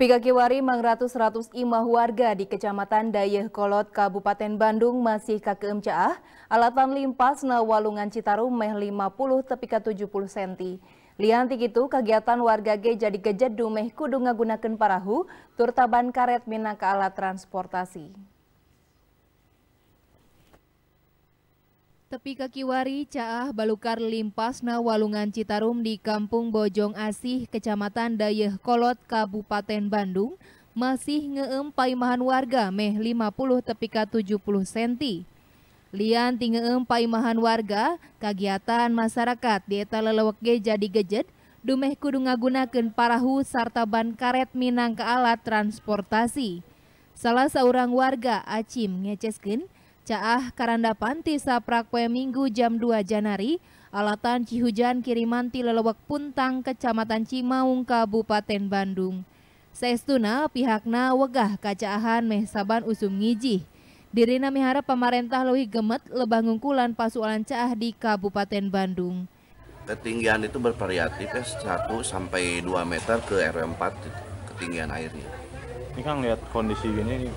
Wari mengratus ratus imah warga di Kecamatan Dayeh Kolot, Kabupaten Bandung masih kakeum caah, alatan limpas na walungan Citarum meh 50 ke 70 cm. Lian itu kegiatan warga ge jadi gejedumeh kudu ngagunakan parahu, turtaban karet minang ke alat transportasi. Tepi kaki wari caah balukar limpasna walungan Citarum di Kampung Bojong Asih, Kecamatan Dayeh Kolot, Kabupaten Bandung, masih ngeem paimahan warga meh 50 tepi ka 70 cm. Lian tingeem paimahan warga, kegiatan masyarakat di eta lelewek ge jadi gejet, dumeh kudu ngagunakeun parahu serta ban karet minang ke alat transportasi. Salah seorang warga Acim ngeceskin. Caah Karandapan Tisa Prakwe Minggu jam 2 Janari, alatan Cihujan kiriman ti lelewek Puntang Kecamatan Cimaung Kabupaten Bandung. Saestuna pihakna wegah kacaahan meh saban usum ngijih. Dirina miharap pemerintah lebih gemet lebangungkulan pasualan caah di Kabupaten Bandung. Ketinggian itu bervariatif ya 1 sampai 2 meter ke RW 4 ketinggian airnya. Ini kan lihat kondisi gini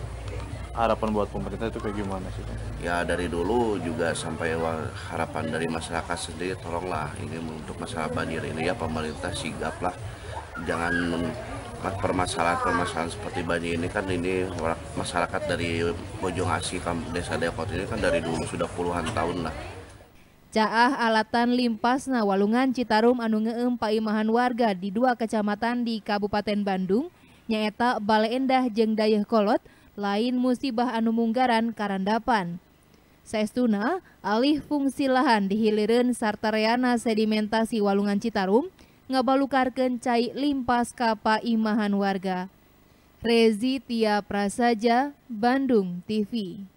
harapan buat pemerintah itu kayak gimana sih? Ya dari dulu juga sampai harapan dari masyarakat sendiri tolonglah ini untuk masalah banjir ini ya pemerintah sigaplah jangan permasalahan-permasalahan seperti banjir ini kan ini masyarakat dari Bojong Asi desa Depot ini kan dari dulu sudah puluhan tahun lah. Caah alatan limpas na Walungan Citarum anu ngeem paimahan warga di dua kecamatan di Kabupaten Bandung, nyaeta Bale Endah jeung Kolot, lain musibah anu munggaran karandapan. Saestuna, alih fungsi lahan di dihilirin sartareana sedimentasi walungan Citarum, ngebalukar cai limpas kapa imahan warga. Rezi Tia Prasaja, Bandung TV.